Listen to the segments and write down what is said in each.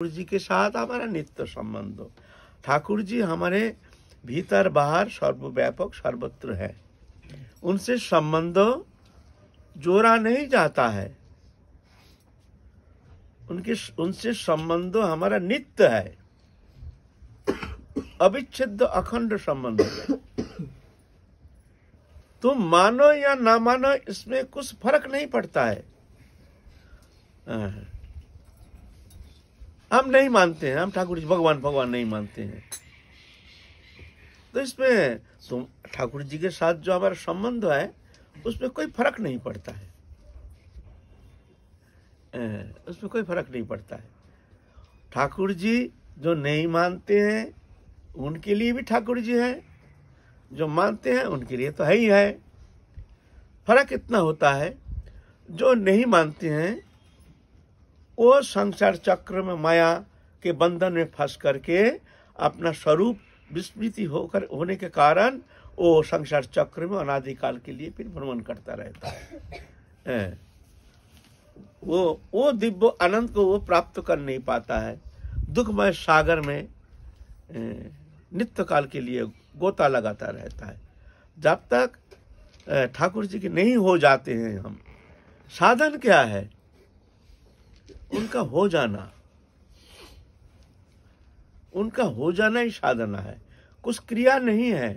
ठाकुर जी के साथ हमारा नित्य संबंध ठाकुर जी हमारे भीतर बाहर सर्वव्यापक सर्वत्र है उनसे संबंध जोड़ा नहीं जाता है उनके उनसे संबंध हमारा नित्य है अविच्छेद अखंड संबंध तुम मानो या ना मानो इसमें कुछ फर्क नहीं पड़ता है हाँ, हाँ। हम नहीं मानते हैं हम ठाकुर जी भगवान भगवान नहीं मानते हैं तो इसमें तुम ठाकुर जी के साथ जो हमारा संबंध है उसमें कोई फर्क नहीं पड़ता है उसमें कोई फर्क नहीं पड़ता है ठाकुर जी जो नहीं मानते हैं उनके लिए भी ठाकुर जी हैं जो मानते हैं उनके लिए तो है ही है फर्क इतना होता है जो नहीं मानते हैं वो संसार चक्र में माया के बंधन में फंस करके अपना स्वरूप विस्मृति होकर होने के कारण वो संसार चक्र में अनादिकाल के लिए फिर भ्रमण करता रहता है वो वो दिव्य आनंद को वो प्राप्त कर नहीं पाता है दुखमय सागर में नित्य काल के लिए गोता लगाता रहता है जब तक ठाकुर जी के नहीं हो जाते हैं हम साधन क्या है उनका हो जाना उनका हो जाना ही साधना है कुछ क्रिया नहीं है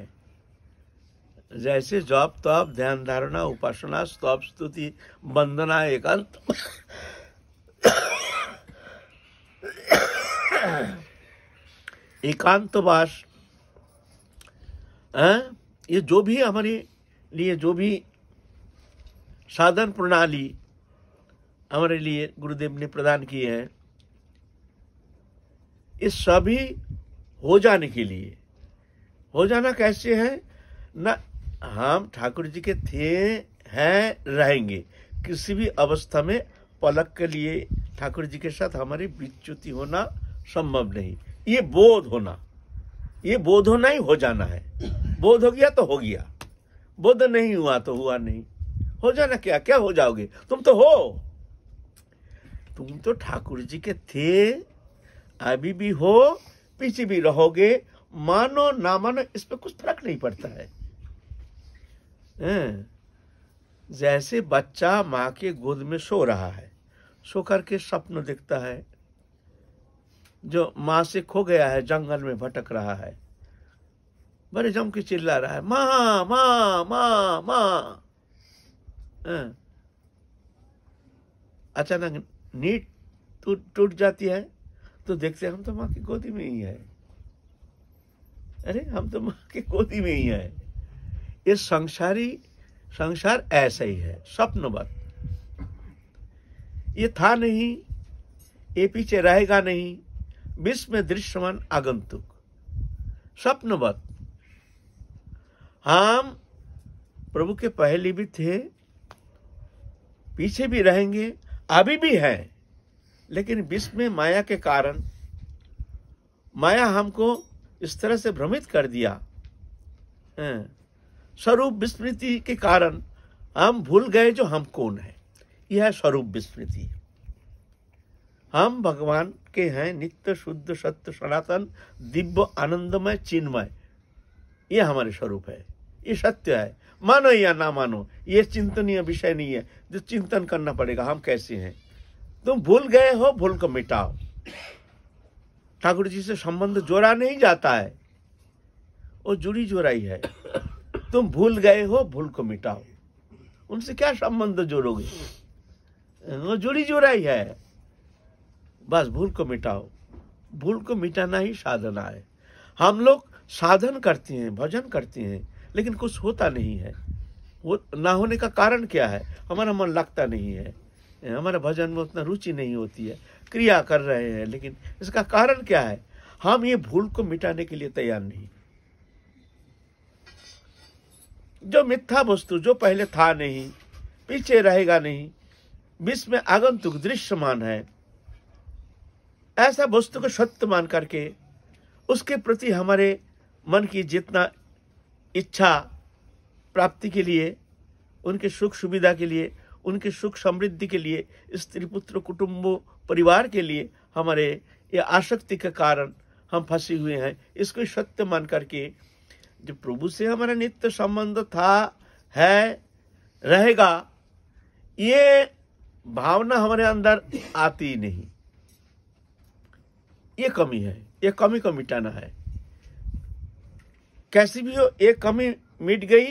जैसे जॉब तप ध्यान धारणा उपासना स्तोप स्तुति वंदना एकांत एकांतवास हाँ, ये जो भी हमारे लिए जो भी साधन प्रणाली हमारे लिए गुरुदेव ने प्रदान किए हैं इस सभी हो जाने के लिए हो जाना कैसे है ना हम ठाकुर जी के थे हैं रहेंगे किसी भी अवस्था में पलक के लिए ठाकुर जी के साथ हमारी विच्युति होना संभव नहीं ये बोध होना ये बोध होना ही हो जाना है बोध हो गया तो हो गया बोध नहीं हुआ तो हुआ नहीं हो जाना क्या क्या हो जाओगे तुम तो हो तुम तो ठाकुर जी के थे अभी भी हो पीछे भी रहोगे मानो ना मानो इस पर कुछ फर्क नहीं पड़ता है जैसे बच्चा माँ के गोद में सो रहा है सो करके स्वप्न देखता है जो माँ से खो गया है जंगल में भटक रहा है बड़े जम के चिल्ला रहा है माँ माँ माँ माँ अचानक नीट टूट जाती है तो देखते हम तो माँ की गोदी में ही है अरे हम तो माँ की गोदी में ही है ये संसारी संसार ऐसा ही है स्वप्नवत ये था नहीं ये पीछे रहेगा नहीं विश्व में दृश्यमान आगंतुक स्वप्नवत हम प्रभु के पहले भी थे पीछे भी रहेंगे अभी भी है लेकिन विश्व में माया के कारण माया हमको इस तरह से भ्रमित कर दिया स्वरूप विस्मृति के कारण हम भूल गए जो हम कौन है यह है स्वरूप विस्मृति हम भगवान के हैं नित्य शुद्ध सत्य सनातन दिव्य आनंदमय चिन्मय यह हमारे स्वरूप है ये सत्य है मानो या ना मानो ये चिंतनीय विषय नहीं है जो चिंतन करना पड़ेगा हम कैसे हैं तुम भूल गए हो भूल को मिटाओ ठाकुर जी से संबंध जोड़ा नहीं जाता है वो जुड़ी जोड़ाई है तुम भूल गए हो भूल को मिटाओ उनसे क्या संबंध जोड़ोगे वो जुड़ी जोड़ाई है बस भूल को मिटाओ भूल को मिटाना ही साधना है हम लोग साधन करते हैं भजन करते हैं लेकिन कुछ होता नहीं है वो ना होने का कारण क्या है हमारा मन लगता नहीं है हमारा भजन में उतना रुचि नहीं होती है क्रिया कर रहे हैं लेकिन इसका कारण क्या है हम ये भूल को मिटाने के लिए तैयार नहीं जो मिथ्या वस्तु जो पहले था नहीं पीछे रहेगा नहीं विश्व में आगंतुक दृश्यमान है ऐसा वस्तु को सत्य मान करके उसके प्रति हमारे मन की जितना इच्छा प्राप्ति के लिए उनके सुख सुविधा के लिए उनके सुख समृद्धि के लिए स्त्री पुत्र कुटुंब परिवार के लिए हमारे ये आसक्ति के कारण हम फंसे हुए हैं इसको सत्य मान करके जो प्रभु से हमारा नित्य संबंध था है रहेगा ये भावना हमारे अंदर आती नहीं ये कमी है ये कमी को मिटाना है कैसी भी हो एक कमी मिट गई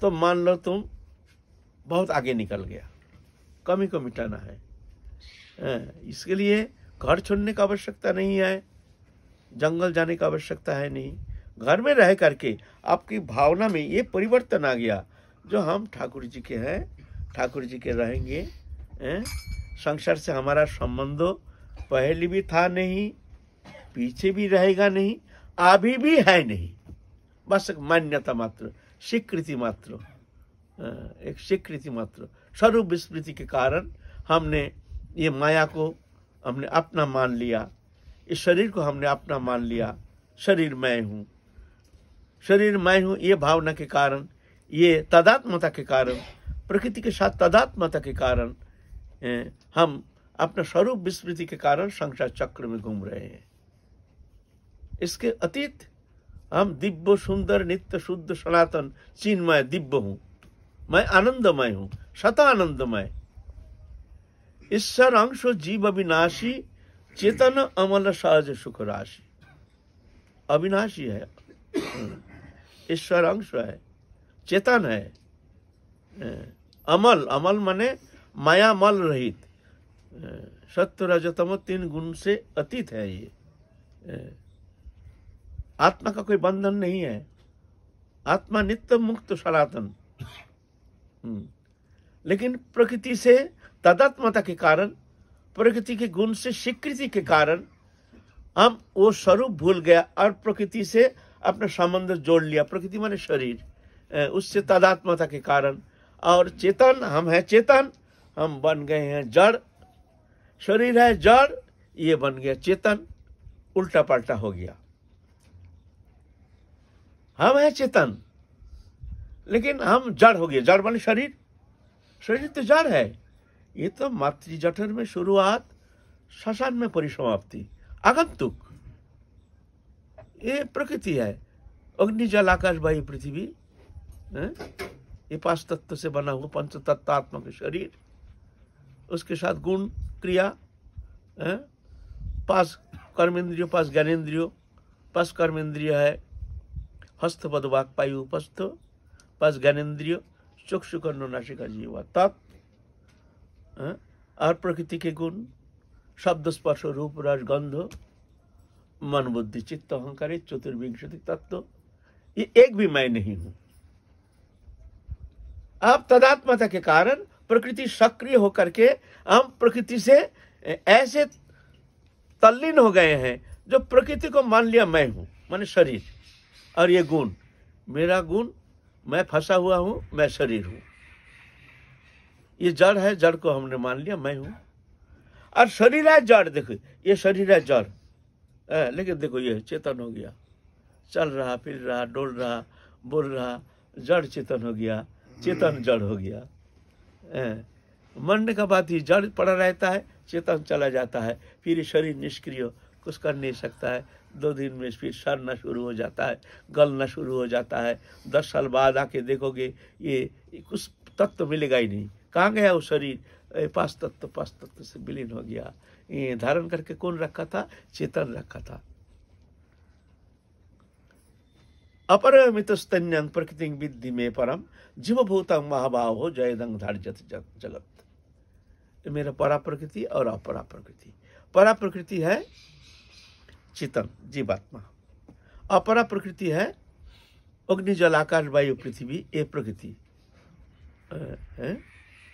तो मान लो तुम बहुत आगे निकल गया कमी को मिटाना है हाँ, इसके लिए घर छोड़ने का आवश्यकता नहीं है जंगल जाने का आवश्यकता है नहीं घर में रह करके आपकी भावना में ये परिवर्तन आ गया जो हम ठाकुर जी के हैं ठाकुर जी के रहेंगे ए? हाँ, संसार से हमारा संबंध पहले भी था नहीं पीछे भी रहेगा नहीं अभी भी है नहीं बस एक मान्यता मात्र स्वीकृति मात्र हाँ, एक स्वीकृति मात्र स्वरूप विस्मृति के कारण हमने ये माया को हमने अपना मान लिया इस शरीर को हमने अपना मान लिया शरीर मैं हूँ शरीर मैं हूँ ये भावना के कारण ये तदात्मता के कारण प्रकृति के साथ तदात्मता के कारण हम अपना स्वरूप विस्मृति के कारण संसार चक्र में घूम रहे हैं इसके अतीत हम दिव्य सुंदर नित्य शुद्ध सनातन चिन्मय दिव्य हूं मैं आनंदमय हूं सता आनंदमय ईश्वर अंश जीव अविनाशी चेतन अमल सहज सुख राशि अविनाशी है ईश्वर अंश है चेतन है अमल अमल माने माया मल रहित सत्य रजतम तीन गुण से अतीत है ये आत्मा का कोई बंधन नहीं है आत्मा नित्य मुक्त सनातन हम्म। लेकिन प्रकृति से तदात्मता के कारण प्रकृति के गुण से स्वीकृति के कारण हम वो स्वरूप भूल गया और प्रकृति से अपना संबंध जोड़ लिया प्रकृति माने शरीर उससे तदात्मता के कारण और चेतन हम हैं चेतन हम बन गए हैं जड़ शरीर है जड़ ये बन गया चेतन उल्टा पलटा हो गया हम हैं चेतन लेकिन हम जड़ हो गए जड़ माने शरीर शरीर तो जड़ है ये तो मातृ जठर में शुरुआत शशान में परिसमाप्ति आगंतुक ये प्रकृति है अग्नि जल आकाश वायु पृथ्वी ये पांच तत्व से बना हुआ पंच तत्व आत्मा शरीर उसके साथ गुण क्रिया है? पांच कर्मेंद्रियों पांच ज्ञानेन्द्रियों पांच कर्मेंद्रिय है हस्तपद वाक्पायु उपस्थ पस ज्ञानेन्द्रिय चक्षु कर्ण नाशिका जीवा तत् और प्रकृति के गुण शब्द स्पर्श रूप रस गंध मन बुद्धि चित्त अहंकार चतुर्विंशति तत्व ये एक भी मैं नहीं हूं आप तदात्मता के कारण प्रकृति सक्रिय होकर के हम प्रकृति से ऐसे तल्लीन हो गए हैं जो प्रकृति को मान लिया मैं हूं माने शरीर और ये गुण मेरा गुण मैं फंसा हुआ हूँ मैं शरीर हूँ ये जड़ है जड़ को हमने मान लिया मैं हूँ और शरीर है जड़ देखो ये शरीर है जड़ लेकिन देखो ये चेतन हो गया चल रहा फिर रहा डोल रहा बोल रहा जड़ चेतन हो गया चेतन जड़ हो गया मरने का बात ही जड़ पड़ा रहता है चेतन चला जाता है फिर शरीर निष्क्रिय कुछ कर नहीं सकता है दो दिन में फिर सड़ना शुरू हो जाता है गलना शुरू हो जाता है दस साल बाद आके देखोगे ये कुछ तत्व तो मिलेगा ही नहीं कहाँ गया वो शरीर पास तत्व तो, तत्व तो से विलीन हो गया ये धारण करके कौन रखा था चेतन रखा था अपरमित स्तन्यं प्रकृति विद्धि में परम जीव भूतंग महाभाव हो जयदंग धार्यत जगत मेरा परा प्रकृति और अपरा प्रकृति परा प्रकृति है चेतन जीवात्मा अपरा प्रकृति है अग्नि जल आकाश वायु पृथ्वी ये प्रकृति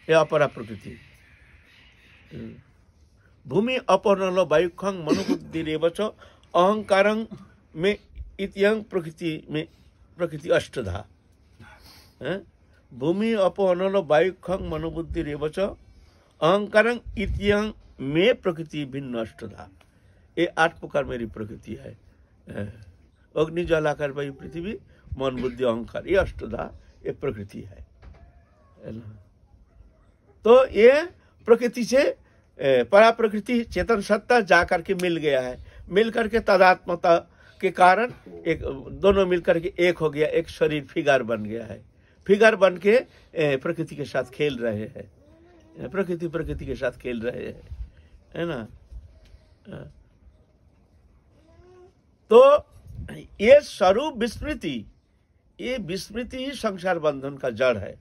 ये अपरा प्रकृति भूमि अपर्ण वायु खंग मनोबुद्धि रेवच में इत्यंग प्रकृति में प्रकृति अष्टधा भूमि अपहनल वायु खंग मनोबुद्धि रेवच अहंकारं में प्रकृति भिन्न अष्टधा ये आठ प्रकार मेरी प्रकृति है अग्नि जल आकार वायु पृथ्वी मन बुद्धि अहंकार ये अष्टधा ये प्रकृति है तो ये प्रकृति से परा प्रकृति चेतन सत्ता जा करके मिल गया है मिल करके तदात्मता के कारण एक दोनों मिल करके एक हो गया एक शरीर फिगर बन गया है फिगर बन के प्रकृति के साथ खेल रहे हैं प्रकृति प्रकृति के साथ खेल रहे हैं है ना तो ये स्वरूप विस्मृति ये विस्मृति ही संसार बंधन का जड़ है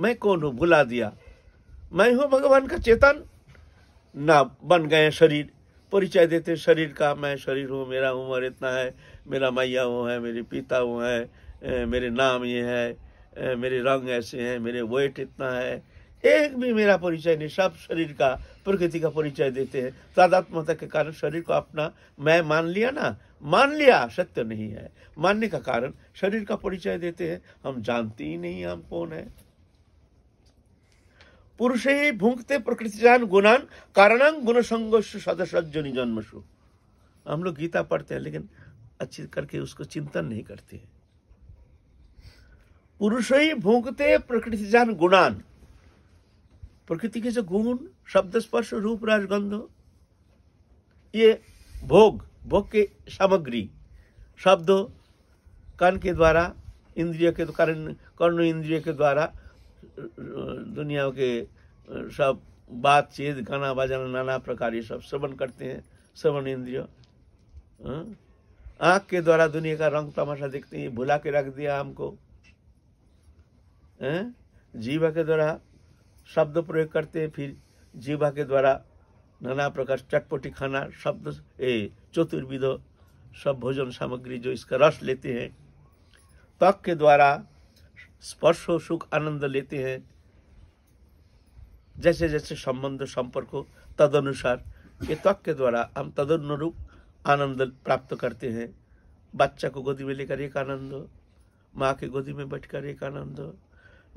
मैं कौन हूं भुला दिया मैं हूं भगवान का चेतन ना बन गए शरीर परिचय देते शरीर का मैं शरीर हूँ मेरा उम्र इतना है मेरा मैया वो है मेरे पिता वो है मेरे नाम ये है मेरे रंग ऐसे हैं मेरे वेट इतना है एक भी मेरा परिचय नहीं सब शरीर का प्रकृति का परिचय देते हैं तादात्मता के कारण शरीर को अपना मैं मान लिया ना मान लिया सत्य नहीं है मानने का कारण शरीर का परिचय देते हैं हम जानते ही नहीं हम कौन है पुरुष ही भूंगते जान गुणान कारणांग गुण संघर्ष सदसजनी जन्मसु हम लोग गीता पढ़ते हैं लेकिन अच्छी करके उसको चिंतन नहीं करते पुरुष ही भूंगते जान गुणान प्रकृति के जो गुण शब्द स्पर्श रूप राजगंध ये भोग भोग के सामग्री शब्द कान के द्वारा इंद्रिय के कारण कर्ण इंद्रिय के द्वारा दुनिया के सब बातचीत गाना बजाना नाना प्रकार ये सब श्रवण करते हैं श्रवण इंद्रिय हाँ? आँख के द्वारा दुनिया का रंग तमाशा देखते हैं भुला के रख दिया हमको हाँ? जीवा के द्वारा शब्द प्रयोग करते हैं फिर जीवा के द्वारा नाना प्रकार चटपटी खाना शब्द ए चतुर्विध सब भोजन सामग्री जो इसका रस लेते हैं तक के द्वारा स्पर्श सुख आनंद लेते हैं जैसे जैसे संबंध संपर्क हो तदनुसार ये तक के द्वारा हम तदनुरूप आनंद प्राप्त करते हैं बच्चा को गोदी में लेकर एक आनंद माँ के गोदी में बैठकर एक आनंद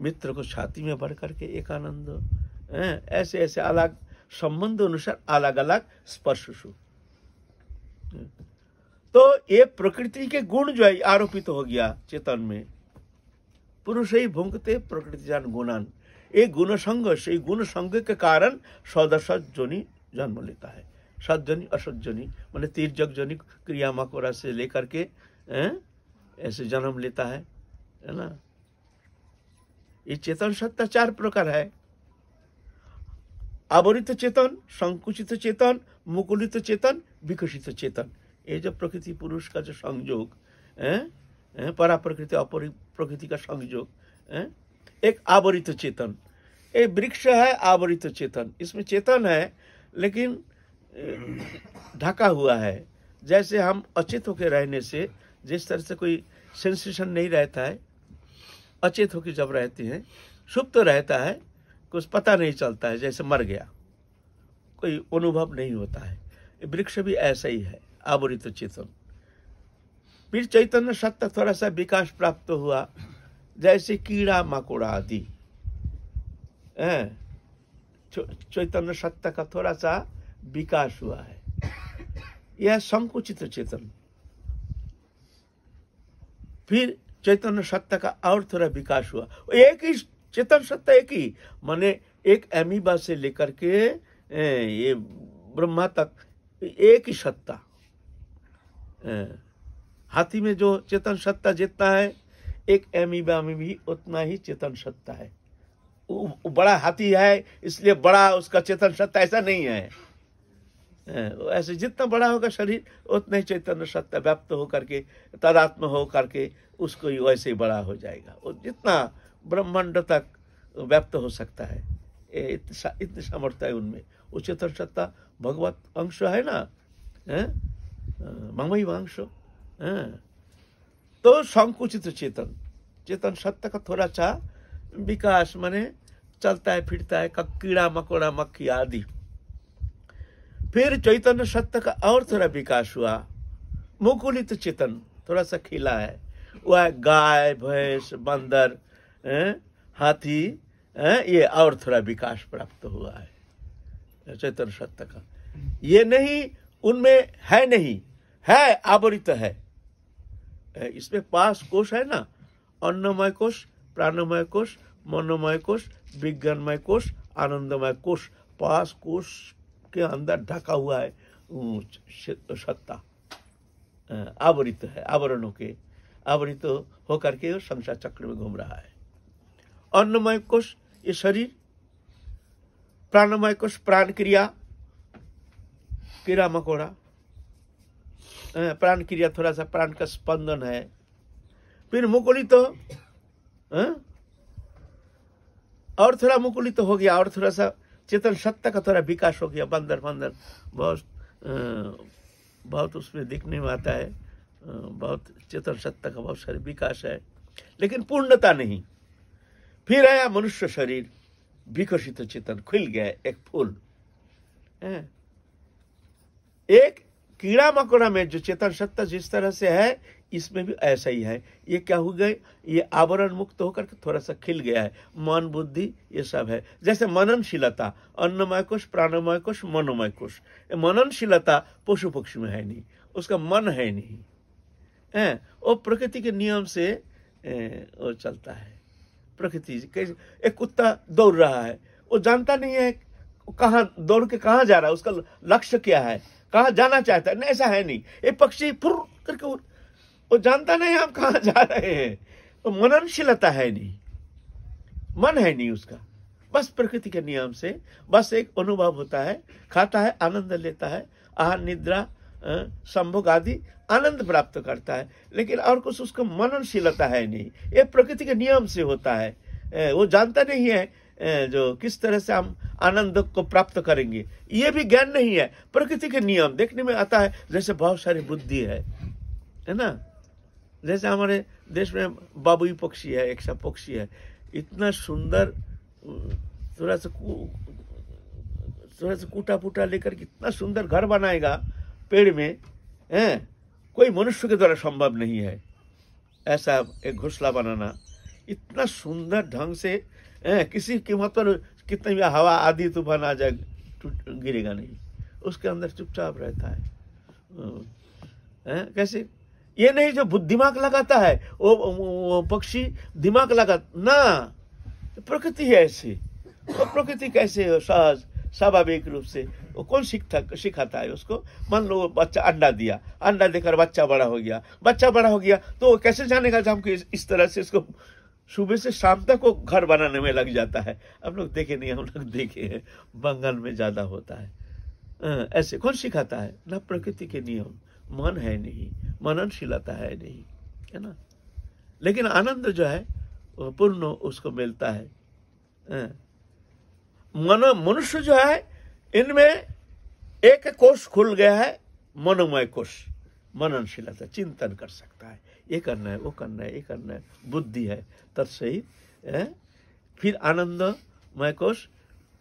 मित्र को छाती में भर करके एक आनंद ऐसे ऐसे अलग संबंध अनुसार अलग अलग स्पर्श तो ये प्रकृति के गुण जो है आरोपित तो हो गया चेतन में पुरुष ही भूंगते प्रकृति जान गुणान ये गुण संग से गुण संघ के कारण सदसत जोनि जन्म लेता है सज्जनी असतजनी मैंने तीर्जक जनिक क्रिया मकोरा से लेकर के ऐसे जन्म लेता है है ना ये चेतन सत्ता चार प्रकार है आवरित चेतन संकुचित चेतन मुकुलित चेतन विकसित चेतन ये जो प्रकृति पुरुष का जो संयोग परा प्रकृति अपरि प्रकृति का संयोग एक आवरित चेतन ये वृक्ष है आवरित चेतन इसमें चेतन है लेकिन ढका हुआ है जैसे हम अचेत होकर रहने से जिस तरह से कोई सेंसेशन नहीं रहता है अचेत होकर जब रहते हैं सुप्त तो रहता है कुछ पता नहीं चलता है जैसे मर गया कोई अनुभव नहीं होता है वृक्ष भी ऐसा ही है आवरित तो चेतन फिर चैतन्य सत्य थोड़ा सा विकास प्राप्त तो हुआ जैसे कीड़ा मकोड़ा आदि चैतन्य सत्य का थोड़ा सा विकास हुआ है यह संकुचित चेतन फिर चैतन्य सत्ता का और थोड़ा विकास हुआ एक ही चेतन सत्ता एक ही माने एक एमीबा से लेकर के ये ब्रह्मा तक एक ही सत्ता हाथी में जो चेतन सत्ता जितना है एक एमीबा में भी उतना ही चेतन सत्ता है वो बड़ा हाथी है इसलिए बड़ा उसका चेतन सत्ता ऐसा नहीं है ऐसे जितना बड़ा होगा शरीर उतना ही चैतन्य सत्य व्याप्त हो करके तदात्म हो करके उसको ही वैसे ही बड़ा हो जाएगा और जितना ब्रह्मांड तक व्याप्त हो सकता है इतनी सामर्थ्य है उनमें वो चैतन्य सत्ता भगवत अंश है ना मंगई वंश तो संकुचित चेतन चेतन सत्य का थोड़ा सा विकास माने चलता है फिरता है कीड़ा मकोड़ा मक्खी आदि फिर चैतन्य सत्य का और थोड़ा विकास हुआ मुकुलित चेतन थोड़ा सा खिला है वह गाय भैंस बंदर हाथी ये और थोड़ा विकास प्राप्त हुआ है चैतन्य सत्य का ये नहीं उनमें है नहीं है आवरित है इसमें पास कोष है ना अन्नमय कोष प्राणमय कोष मनोमय कोष विज्ञानमय कोष आनंदमय कोष पास कोष के अंदर ढका हुआ है सत्ता आवरित है आवरणों के आवरित होकर के संसार चक्र में घूम रहा है अन्नमय कोष ये शरीर प्राणमय कोष प्राण क्रिया कीड़ा मकोड़ा प्राण क्रिया थोड़ा सा प्राण का स्पंदन है फिर मुकुलित तो, और थोड़ा मुकुलित तो हो गया और थोड़ा सा चेतन सत्ता का थोड़ा विकास हो गया बंदर बंदर बहुत बहुत उसमें दिखने में आता है बहुत चेतन सत्ता का बहुत सारे विकास है लेकिन पूर्णता नहीं फिर आया मनुष्य शरीर विकसित चेतन खुल गया एक फूल एक कीड़ा मकोड़ा में जो चेतन सत्ता जिस तरह से है इसमें भी ऐसा ही है ये क्या हो गए ये आवरण मुक्त होकर के थोड़ा सा खिल गया है मन बुद्धि ये सब है जैसे मननशीलता अन्नमय कोश प्राणमय कोश मनोमय कोश मननशीलता पशु पक्षी में है नहीं उसका मन है नहीं है वो प्रकृति के नियम से वो चलता है प्रकृति कैसे एक कुत्ता दौड़ रहा है वो जानता नहीं है कहा दौड़ के कहा जा रहा है उसका लक्ष्य क्या है कहा जाना चाहता है नहीं ऐसा है नहीं ये पक्षी फुर करके वो जानता नहीं हम कहा जा रहे हैं तो मननशीलता है नहीं मन है नहीं उसका बस प्रकृति के नियम से बस एक अनुभव होता है खाता है आनंद लेता है आहार निद्रा संभोग आदि आनंद प्राप्त करता है लेकिन और कुछ उसका मननशीलता है नहीं ये प्रकृति के नियम से होता है वो जानता नहीं है जो किस तरह से हम आनंद को प्राप्त करेंगे ये भी ज्ञान नहीं है प्रकृति के नियम देखने में आता है जैसे बहुत सारी बुद्धि है है ना जैसे हमारे देश में बाबू पक्षी है एक सब पक्षी है इतना सुंदर थोड़ा सा थोड़ा सा कूटा फूटा लेकर कितना सुंदर घर बनाएगा पेड़ में है कोई मनुष्य के द्वारा संभव नहीं है ऐसा एक घोसला बनाना इतना सुंदर ढंग से किसी कीमत पर कितने भी हवा आदि तूफान आ जाए गिरेगा नहीं उसके अंदर चुपचाप रहता है हैं कैसे ये नहीं जो दिमाग लगाता है वो, वो पक्षी दिमाग लगा ना प्रकृति है ऐसी तो प्रकृति कैसे हो सहज स्वाभाविक रूप से वो कौन सीखता सिखाता है उसको मान लो बच्चा अंडा दिया अंडा देकर बच्चा बड़ा हो गया बच्चा बड़ा हो गया तो कैसे जानेगा जब हम इस तरह से इसको सुबह से शाम तक वो घर बनाने में लग जाता है हम लोग देखे नहीं हम लोग देखे हैं बंगाल में ज़्यादा होता है हाँ, ऐसे कौन सिखाता है ना प्रकृति के नियम मन है नहीं मननशीलता है नहीं है ना लेकिन आनंद जो है पूर्ण उसको मिलता है हाँ। मन मनुष्य जो है इनमें एक कोष खुल गया है मनोमय कोष मननशीलता चिंतन कर सकता है ये करना है वो करना है ये करना है बुद्धि है है फिर आनंदमय कोष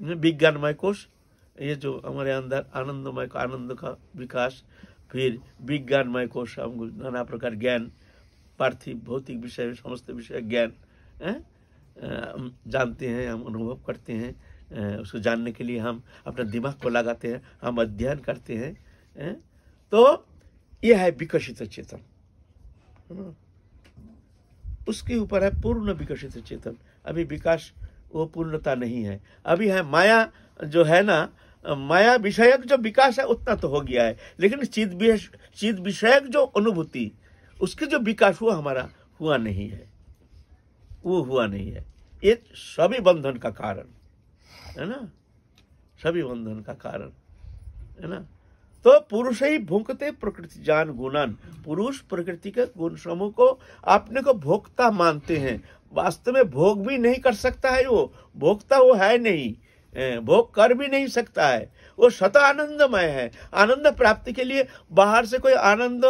विज्ञानमय कोष ये जो हमारे अंदर आनंदमय आनंद का विकास फिर विज्ञानमय कोष हम नाना प्रकार ज्ञान पार्थिव भौतिक विषय समस्त विषय ज्ञान हम जानते हैं हम अनुभव करते हैं उसको जानने के लिए हम अपना दिमाग को लगाते हैं हम अध्ययन करते हैं तो यह है विकसित चेतन हम्म। उसके ऊपर है पूर्ण विकसित चेतन अभी विकास वो पूर्णता नहीं है अभी है माया जो है ना माया विषयक जो विकास है उतना तो हो गया है लेकिन चीत चीत विषयक जो अनुभूति उसके जो विकास हुआ हमारा हुआ नहीं है वो हुआ नहीं है ये सभी बंधन का कारण है ना सभी बंधन का कारण है ना तो पुरुष ही भूखते प्रकृति जान गुणन पुरुष प्रकृति के गुण समूह को अपने को भोक्ता मानते हैं वास्तव में भोग भी नहीं कर सकता है वो भोक्ता वो है नहीं भोग कर भी नहीं सकता है वो स्वतः आनंदमय है आनंद प्राप्ति के लिए बाहर से कोई आनंद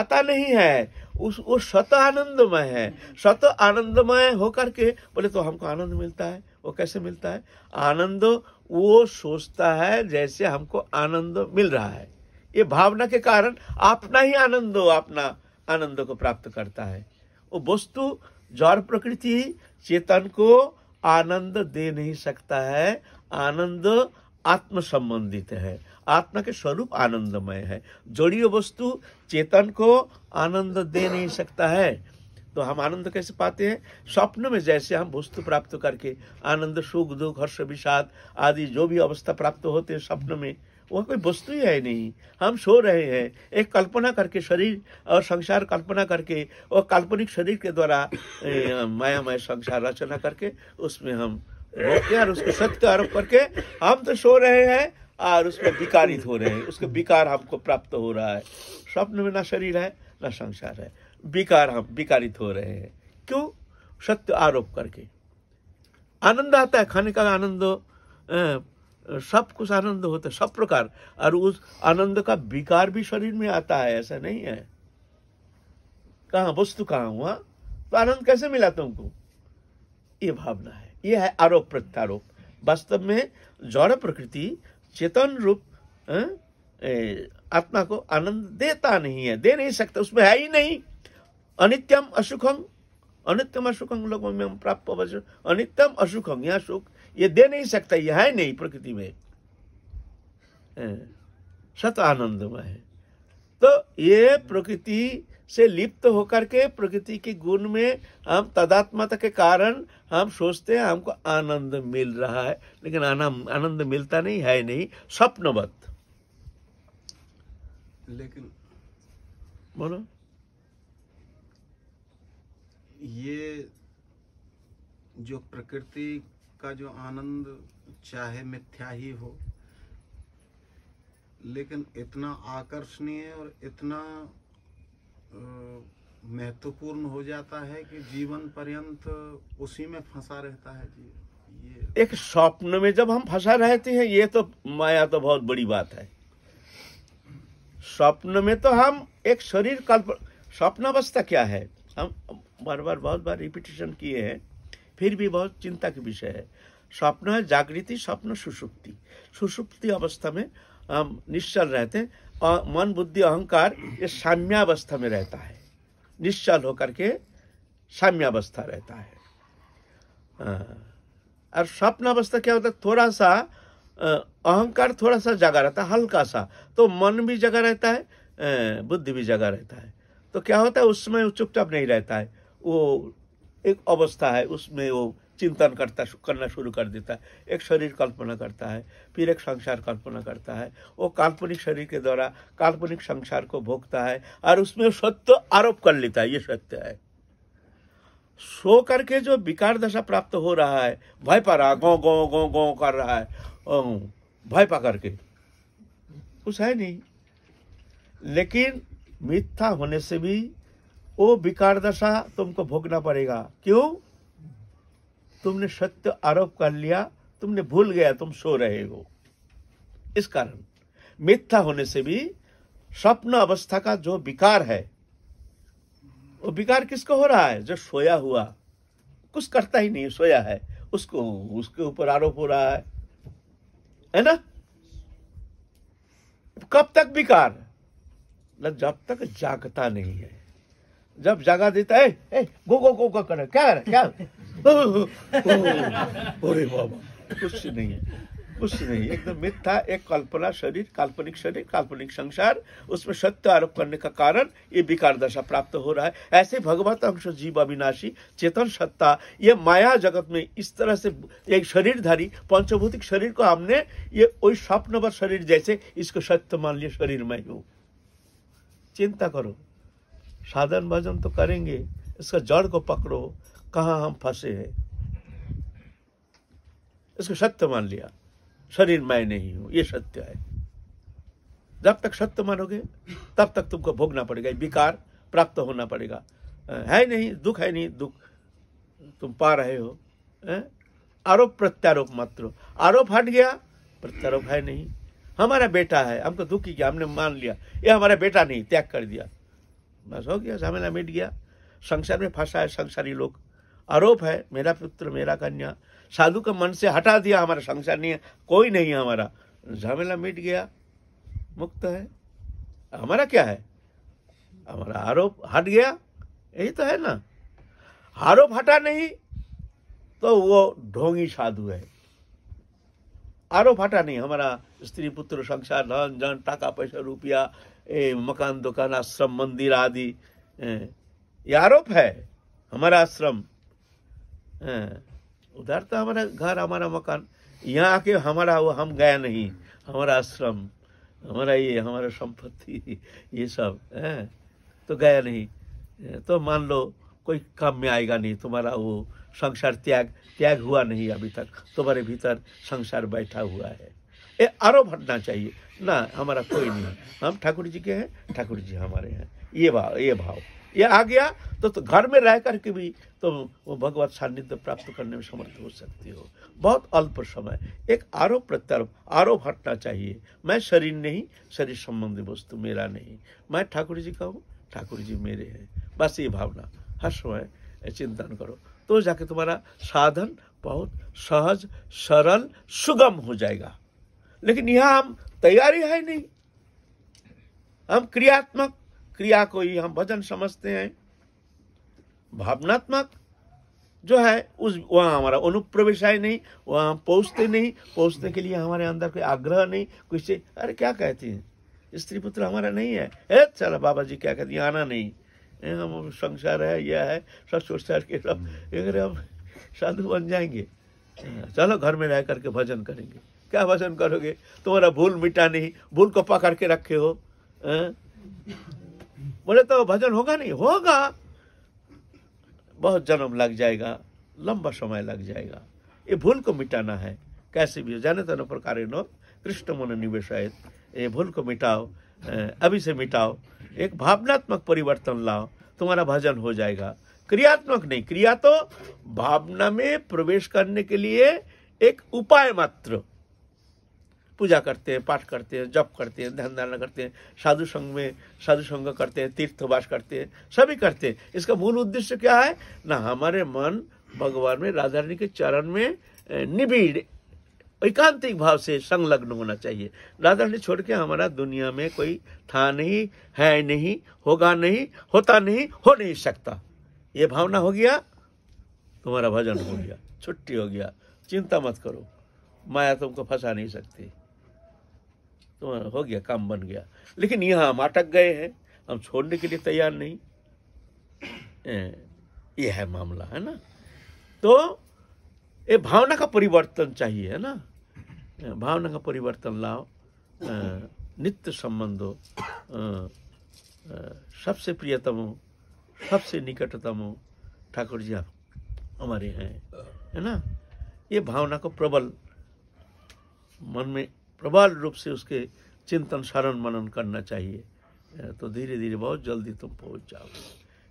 आता नहीं है उस वो स्वतः आनंदमय है स्वतः आनंदमय होकर के बोले तो हमको आनंद मिलता है वो कैसे मिलता है आनंद वो सोचता है जैसे हमको आनंद मिल रहा है ये भावना के कारण अपना ही आनंद अपना आनंद को प्राप्त करता है वो वस्तु जड़ प्रकृति चेतन को आनंद दे नहीं सकता है आनंद आत्म संबंधित है आत्मा के स्वरूप आनंदमय है जोड़ी वस्तु चेतन को आनंद दे नहीं सकता है तो हम आनंद कैसे पाते हैं स्वप्न में जैसे हम वस्तु प्राप्त करके आनंद सुख दुख हर्ष विषाद आदि जो भी अवस्था प्राप्त होते हैं स्वप्न में वह कोई वस्तु ही है नहीं हम सो रहे हैं एक कल्पना करके शरीर और संसार कल्पना करके और काल्पनिक शरीर के द्वारा मायामय संसार रचना करके उसमें हम भोगते और उसको सत्य आरोप करके हम तो सो रहे हैं और उसमें विकारित हो रहे हैं उसके विकार हमको प्राप्त हो रहा है स्वप्न में ना शरीर है ना संसार है विकार हम विकारित हो रहे हैं क्यों सत्य आरोप करके आनंद आता है खाने का आनंद सब कुछ आनंद होता है सब प्रकार और उस आनंद का विकार भी शरीर में आता है ऐसा नहीं है कहा वस्तु कहा हुआ तो आनंद कैसे मिला तुमको ये भावना है ये है आरोप प्रत्यारोप वास्तव में जड़ प्रकृति चेतन रूप आत्मा को आनंद देता नहीं है दे नहीं सकता उसमें है ही नहीं अनित्यम असुखम अनित्यम असुखम लोकम प्राप्त अवश्य अनित्यम असुखम यहाँ सुख ये दे नहीं सकता यह है नहीं प्रकृति में सत आनंद में है तो ये प्रकृति से लिप्त होकर के प्रकृति के गुण में हम तदात्मता के कारण हम सोचते हैं हमको आनंद मिल रहा है लेकिन आनंद मिलता नहीं है नहीं स्वप्नवत लेकिन बोलो ये जो प्रकृति का जो आनंद चाहे मिथ्या ही हो लेकिन इतना आकर्षणीय और इतना महत्वपूर्ण हो जाता है कि जीवन पर्यंत उसी में फंसा रहता है जी ये एक स्वप्न में जब हम फंसा रहते हैं ये तो माया तो बहुत बड़ी बात है स्वप्न में तो हम एक शरीर कल्प स्वप्नावस्था क्या है हम बार बार बहुत बार रिपीटेशन किए हैं फिर भी बहुत चिंता के विषय है स्वप्न है जागृति स्वप्न सुषुप्ति सुषुप्ति अवस्था में हम निश्चल रहते हैं और मन बुद्धि अहंकार ये साम्यावस्था में रहता है निश्चल होकर के साम्यावस्था रहता है और स्वप्न अवस्था क्या होता है थोड़ा सा अहंकार थोड़ा सा जगा रहता है हल्का सा तो मन भी जगा रहता है बुद्धि भी जगा रहता है तो क्या होता है उस समय चुपचाप नहीं रहता है वो एक अवस्था है उसमें वो चिंतन करता करना शुरू कर देता है एक शरीर कल्पना करता है फिर एक संसार कल्पना करता है वो काल्पनिक शरीर के द्वारा काल्पनिक संसार को भोगता है और उसमें सत्य आरोप कर लेता है ये सत्य है सो करके जो विकार दशा प्राप्त हो रहा है भय पा रहा गौ गौ गौ गौ कर रहा है अं, भय पा करके कुछ है नहीं लेकिन मिथ्या होने से भी वो विकार दशा तुमको भोगना पड़ेगा क्यों तुमने सत्य आरोप कर लिया तुमने भूल गया तुम सो रहे हो इस कारण मिथ्या होने से भी स्वप्न अवस्था का जो विकार है वो विकार किसको हो रहा है जो सोया हुआ कुछ करता ही नहीं सोया है उसको उसके ऊपर आरोप हो रहा है है ना कब तक विकार मतलब जब तक जागता नहीं है जब जागा देता है ए, गो गो गो क्या करे क्या अरे बाबा कुछ नहीं है कुछ नहीं एकदम मिथ्या एक कल्पना शरीर काल्पनिक शरीर काल्पनिक संसार उसमें सत्य आरोप करने का कारण ये विकार दशा प्राप्त हो रहा है ऐसे भगवत अंश जीव अविनाशी चेतन सत्ता ये माया जगत में इस तरह से एक शरीरधारी पंचभूतिक शरीर को हमने ये वही स्वप्न व शरीर जैसे इसको सत्य मान लिया शरीर में हूँ चिंता करो साधन भजन तो करेंगे इसका जड़ को पकड़ो कहाँ हम फंसे हैं इसको सत्य मान लिया शरीर मैं नहीं हूं ये सत्य है जब तक सत्य मानोगे तब तक तुमको भोगना पड़ेगा विकार प्राप्त होना पड़ेगा है नहीं दुख है नहीं दुख तुम पा रहे हो आरोप प्रत्यारोप मात्र आरोप हट गया प्रत्यारोप है नहीं हमारा बेटा है हमको दुखी किया हमने मान लिया ये हमारा बेटा नहीं त्याग कर दिया बस हो गया झमेला मिट गया संसार में फंसा है संसारी लोग आरोप है मेरा पुत्र मेरा कन्या साधु का मन से हटा दिया हमारा संसार नहीं है कोई नहीं है हमारा झमेला मिट गया मुक्त है हमारा क्या है हमारा आरोप हट गया यही तो है ना आरोप हटा नहीं तो वो ढोंगी साधु है आरो फाटा नहीं हमारा स्त्री पुत्र संसार धन जन टाका पैसा रुपया ए मकान दुकान आश्रम मंदिर आदि ये आरोप है हमारा आश्रम उधर तो हमारा घर हमारा मकान यहाँ आके हमारा वो हम गया नहीं हमारा आश्रम हमारा ये हमारा संपत्ति ये सब है तो गया नहीं तो मान लो कोई काम में आएगा नहीं तुम्हारा वो संसार त्याग त्याग हुआ नहीं अभी तक तुम्हारे भीतर संसार बैठा हुआ है ये आरोप हटना चाहिए ना हमारा कोई नहीं है हम ठाकुर जी के हैं ठाकुर जी हमारे हैं ये भाव ये भाव ये आ गया तो, तो घर में रह करके भी तुम तो भगवत सान्निध्य प्राप्त करने में समर्थ हो सकते हो बहुत अल्प समय एक आरोप प्रत्यारोप आरोप हटना चाहिए मैं शरीर नहीं शरीर संबंधी वस्तु मेरा नहीं मैं ठाकुर जी का हूँ ठाकुर जी मेरे हैं बस ये भावना हर समय चिंतन करो तो जाके तुम्हारा साधन बहुत सहज सरल सुगम हो जाएगा लेकिन यहां हम तैयारी है नहीं हम क्रियात्मक क्रिया को ही हम भजन समझते हैं भावनात्मक जो है उस वहाँ हमारा अनुप्रवेश है नहीं वहां हम पहुँचते नहीं पहुँचने के लिए हमारे अंदर कोई आग्रह नहीं कुछ अरे क्या कहती हैं स्त्री पुत्र हमारा नहीं है ए चलो बाबा जी क्या कहती आना नहीं हम संसार है यह है सब सोचता है के सब एक हम्म। हम साधु बन जाएंगे चलो घर में रह करके भजन करेंगे क्या भजन करोगे तुम्हारा भूल मिटा नहीं भूल को पकड़ के रखे हो बोले तो भजन होगा नहीं होगा बहुत जन्म लग जाएगा लंबा समय लग जाएगा ये भूल को मिटाना है कैसे भी हो जाने तो न प्रकार कृष्ण मन निवेश ये भूल को मिटाओ अभी से मिटाओ एक भावनात्मक परिवर्तन लाओ तुम्हारा भजन हो जाएगा क्रियात्मक नहीं क्रिया तो भावना में प्रवेश करने के लिए एक उपाय मात्र पूजा करते हैं पाठ करते हैं जप करते हैं ध्यान धारणा करते हैं साधु संघ में साधु संघ करते हैं तीर्थवास करते हैं सभी करते हैं इसका मूल उद्देश्य क्या है ना हमारे मन भगवान में राधारणी के चरण में निबिड़ एकांतिक भाव से संलग्न होना चाहिए राधा ने छोड़ के हमारा दुनिया में कोई था नहीं है नहीं होगा नहीं होता नहीं हो नहीं सकता ये भावना हो गया तुम्हारा भजन हो गया छुट्टी हो गया चिंता मत करो माया तुमको फंसा नहीं सकती तुम्हारा हो गया काम बन गया लेकिन यहाँ हम अटक गए हैं हम छोड़ने के लिए तैयार नहीं यह है मामला है ना तो ये भावना का परिवर्तन चाहिए है ना भावना का परिवर्तन लाओ नित्य संबंध हो सबसे प्रियतम हो सबसे निकटतम हो ठाकुर जी आप हमारे हैं है ना ये भावना को प्रबल मन में प्रबल रूप से उसके चिंतन शरण मनन करना चाहिए तो धीरे धीरे बहुत जल्दी तुम पहुंच जाओ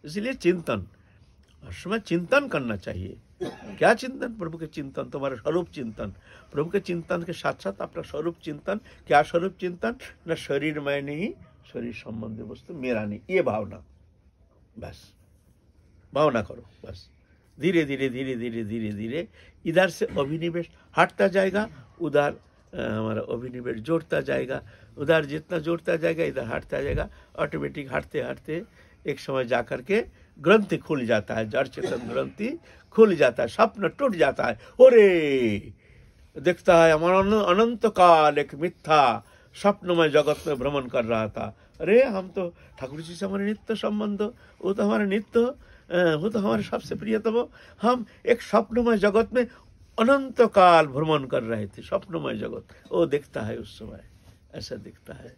इसलिए चिंतन हर समय चिंतन करना चाहिए क्या चिंतन प्रभु के चिंतन तुम्हारा स्वरूप चिंतन प्रभु के चिंतन के साथ साथ अपना स्वरूप चिंतन क्या स्वरूप चिंतन न शरीर में नहीं शरीर সম্বন্ধে वस्तु মেরা নেই ইয়ে ভাবনা ব্যাস ভাবনা করো ব্যাস धीरे धीरे धीरे धीरे धीरे ধীরে ইধার সে অভিনিবেশ হাঁটতা জায়গা উধার हमारा अभिनिवेश जोड़ता जाएगा उधर जितना जोड़ता जाएगा इधर हटता जाएगा ऑटोमेटिक हटते हटते एक समय जा कर के ग्रंथि खुल जाता है जड़ चेतन ग्रंथि खुल जाता है स्वप्न टूट जाता है ओरे देखता है हमारा अनंत काल एक मिथ्या स्वप्नमय जगत में भ्रमण कर रहा था अरे हम तो ठाकुर जी से हमारे नित्य संबंध वो तो हमारे नित्य वो तो हमारे सबसे प्रियतम हम एक स्वप्नमय जगत में अनंत काल भ्रमण कर रहे थे स्वप्नमय जगत वो देखता है उस समय ऐसा दिखता है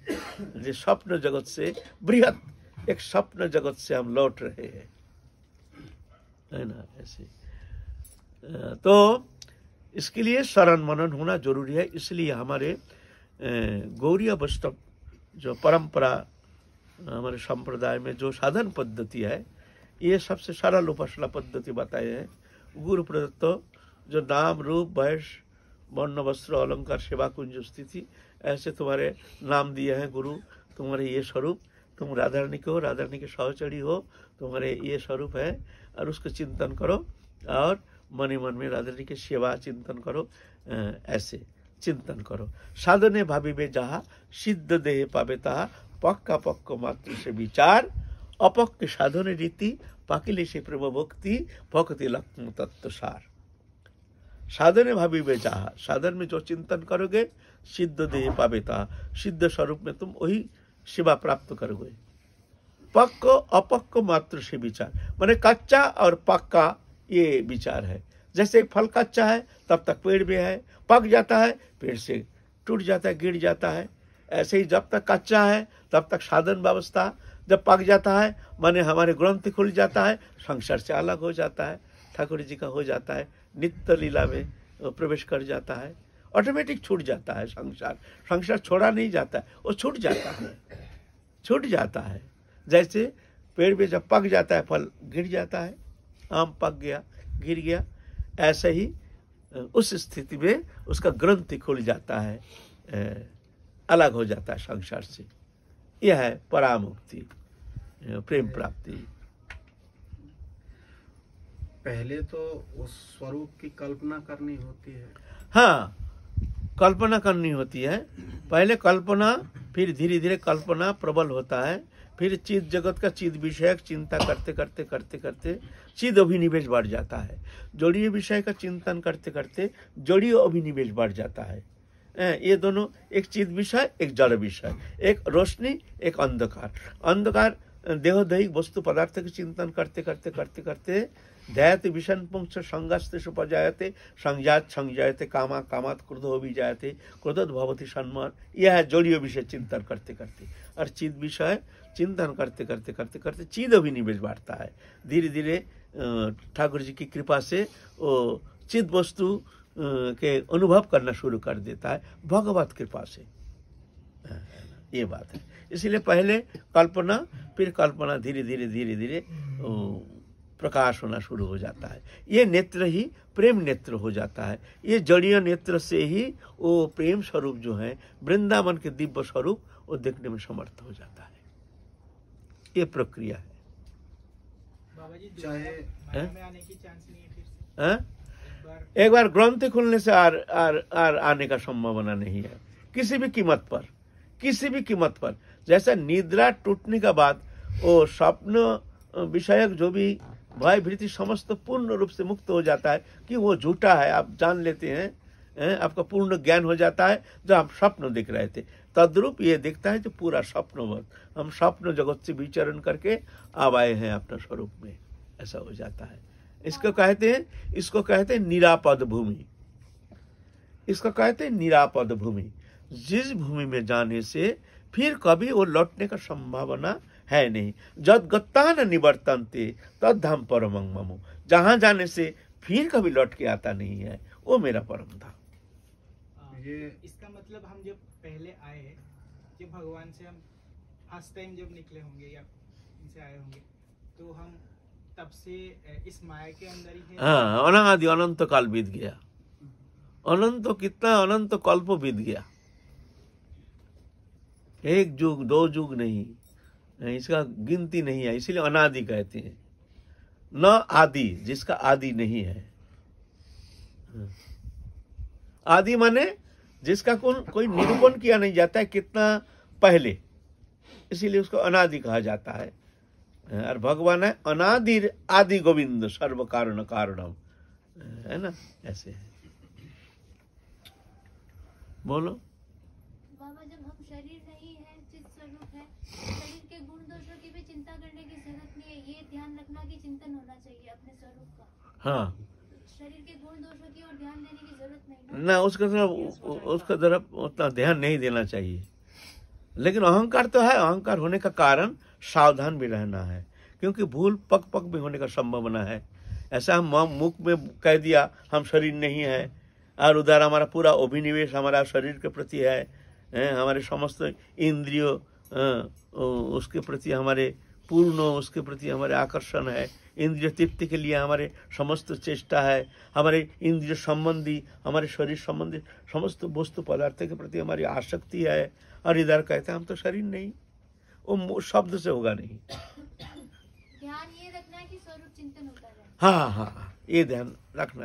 ये स्वप्न जगत से बृहत एक स्वप्न जगत से हम लौट रहे हैं है ना ऐसे तो इसके लिए शरण मनन होना जरूरी है इसलिए हमारे गौरी वस्तव जो परंपरा हमारे संप्रदाय में जो साधन पद्धति है ये सबसे सरल उपासना पद्धति बताए हैं गुरु प्रदत्त जो नाम रूप वयस वर्ण वस्त्र अलंकार सेवा कुंज स्थिति ऐसे तुम्हारे नाम दिए हैं गुरु तुम्हारे ये स्वरूप तुम राधारणी के हो राधारणी के सहचरी हो तुम्हारे ये स्वरूप है और उसको चिंतन करो और মনে মন মে রাধারণীকে সেবা চিন্তন করো এসে চিন্তন করো সাধনে ভাবিবে যাহা সিদ্ধ দেহে পাবে তাহা পক্কা পক্ক মাত্র সে বিচার অপক্ষে সাধনে রীতি পাকিলে সে প্রেম ভক্তি ভক্তি লক্ষ্ম তত্ত্ব সার সাধনে ভাবিবে যাহা সাধন মে চিন্তন করোগে সিদ্ধ দেহে পাবে पावे সিদ্ধ স্বরূপ মে তুম ওই সেবা প্রাপ্ত করোগে পক্ক অপক্ক মাত্র সে বিচার মানে কাচ্চা আর পাক্কা ये विचार है जैसे एक फल कच्चा है तब तक पेड़ में है पक जाता है पेड़ से टूट जाता है गिर जाता है ऐसे ही जब तक कच्चा है तब तक साधन व्यवस्था जब पक जाता है माने हमारे ग्रंथ खुल जाता है संसार से अलग हो जाता है ठाकुर जी का हो जाता है नित्य लीला में प्रवेश कर जाता है ऑटोमेटिक छूट जाता है संसार संसार छोड़ा नहीं जाता है वो छूट जाता है छूट जाता है जैसे पेड़ में जब पक जाता है फल गिर जाता है आम पक गया गिर गया ऐसे ही उस स्थिति में उसका ग्रंथि खुल जाता है अलग हो जाता है संसार से यह है परामुक्ति प्रेम प्राप्ति पहले तो उस स्वरूप की कल्पना करनी होती है हाँ कल्पना करनी होती है पहले कल्पना फिर धीरे धीरे कल्पना प्रबल होता है फिर चित जगत का चित विषयक चिंता करते करते करते करते चिद अभिनिवेश बढ़ जाता है जड़ीय विषय का चिंतन करते करते जड़ीय अभिनिवेश बढ़ जाता है ये दोनों एक चित विषय एक जड़ विषय एक रोशनी एक अंधकार अंधकार देहोदैहिक वस्तु पदार्थ के चिंतन करते करते करते करते दैत विषण पुंस संगस्तेषु सुपजायते संजात संजायते कामा कामात हो भी जायते क्रोधत भवती सन्मान यह है जोड़ियों विषय चिंतन करते करते और चिद विषय चिंतन करते करते करते करते चिद अभिनिवेश बांटता है धीरे धीरे ठाकुर जी की कृपा से वो चिद वस्तु के अनुभव करना शुरू कर देता है भगवत कृपा से ये बात है इसलिए पहले कल्पना फिर कल्पना धीरे धीरे धीरे धीरे प्रकाश होना शुरू हो जाता है ये नेत्र ही प्रेम नेत्र हो जाता है ये जड़ीय नेत्र से ही वो प्रेम स्वरूप जो है वृंदावन के दिव्य स्वरूप वो देखने में समर्थ हो जाता है ये प्रक्रिया है हाँ? एक बार ग्रंथ खुलने से आर, आर, आर आने का संभावना नहीं है किसी भी कीमत पर किसी भी कीमत पर जैसा निद्रा टूटने का बाद वो स्वप्न विषयक जो भी भय भीति समस्त पूर्ण रूप से मुक्त हो जाता है कि वो झूठा है आप जान लेते हैं है? आपका पूर्ण ज्ञान हो जाता है जो आप स्वप्न दिख रहे थे तद्रूप ये दिखता है जो पूरा स्वप्न हम स्वप्न जगत से विचरण करके आप आए हैं अपना स्वरूप में ऐसा हो जाता है इसको कहते हैं इसको कहते हैं निरापद भूमि इसको कहते हैं निरापद भूमि जिस भूमि में जाने से फिर कभी वो लौटने का संभावना है नहीं जब गत्ता न थे तद धाम परम ममो जहाँ जाने से फिर कभी लौट के आता नहीं है वो मेरा परम धाम हाँ। इसका मतलब हम जब पहले आए जब भगवान से हम फर्स्ट टाइम जब निकले होंगे या इनसे आए होंगे तो हम तब से इस माया के अंदर ही हाँ अनादि अनंत काल बीत गया हम्म। अनंत कितना अनंत कल्प बीत गया एक युग दो युग नहीं इसका गिनती नहीं है इसीलिए अनादि कहते हैं न आदि जिसका आदि नहीं है आदि माने जिसका कौन कोई निरूपण किया नहीं जाता है कितना पहले इसीलिए उसको अनादि कहा जाता है और भगवान है अनादि आदि गोविंद सर्व कारण कारणम है ना ऐसे है बोलो हाँ ना उसका जरा उसका जरा उतना ध्यान नहीं देना चाहिए लेकिन अहंकार तो है अहंकार होने का कारण सावधान भी रहना है क्योंकि भूल पक पक भी होने का संभावना है ऐसा हम मुख में कह दिया हम शरीर नहीं है और उधर हमारा पूरा अभिनिवेश हमारा शरीर के प्रति है हमारे समस्त इंद्रियों उसके प्रति हमारे पूर्ण उसके प्रति हमारे आकर्षण है इंद्रिय तृप्ति के लिए हमारे समस्त चेष्टा है हमारे इंद्रिय संबंधी हमारे शरीर संबंधी समस्त वस्तु पदार्थ के प्रति हमारी आसक्ति है और इधर कहते हैं हम तो शरीर नहीं वो शब्द से होगा नहीं ध्यान ये रखना है कि स्वरूप चिंतन होता है हाँ, हाँ हाँ ये ध्यान रखना